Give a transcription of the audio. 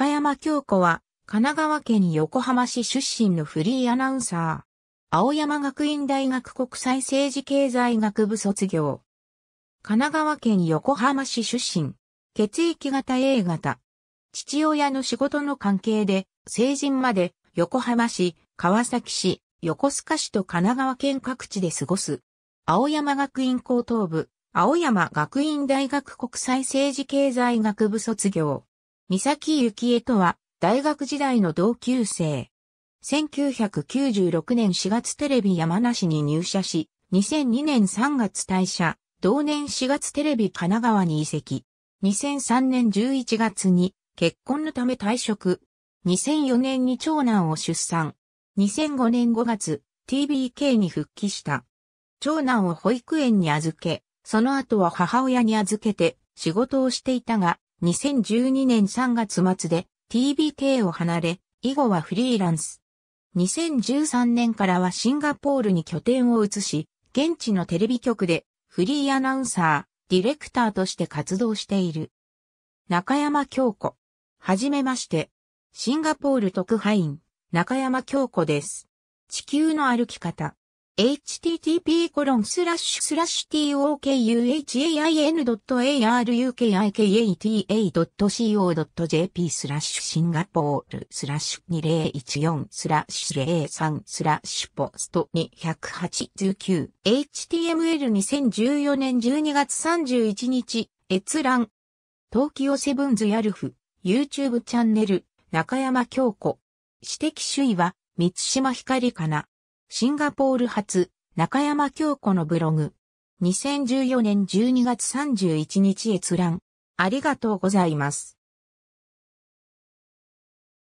岡山京子は、神奈川県横浜市出身のフリーアナウンサー。青山学院大学国際政治経済学部卒業。神奈川県横浜市出身。血液型 A 型。父親の仕事の関係で、成人まで横浜市、川崎市、横須賀市と神奈川県各地で過ごす。青山学院高等部、青山学院大学国際政治経済学部卒業。三崎幸恵とは、大学時代の同級生。1996年4月テレビ山梨に入社し、2002年3月退社、同年4月テレビ神奈川に移籍。2003年11月に結婚のため退職。2004年に長男を出産。2005年5月、TBK に復帰した。長男を保育園に預け、その後は母親に預けて仕事をしていたが、2012年3月末で TBK を離れ、以後はフリーランス。2013年からはシンガポールに拠点を移し、現地のテレビ局でフリーアナウンサー、ディレクターとして活動している。中山京子。はじめまして。シンガポール特派員、中山京子です。地球の歩き方。http://tokuhain.aruki.co.jp k a a t スラッシュシンガポールスラッシュ2014スラッシュ03スラッシュポスト289 1 html2014 年12月31日閲覧東京セブンズヤルフ YouTube チャンネル中山京子指摘主位は三島ひかりかなシンガポール発、中山京子のブログ。2014年12月31日閲覧。ありがとうございます。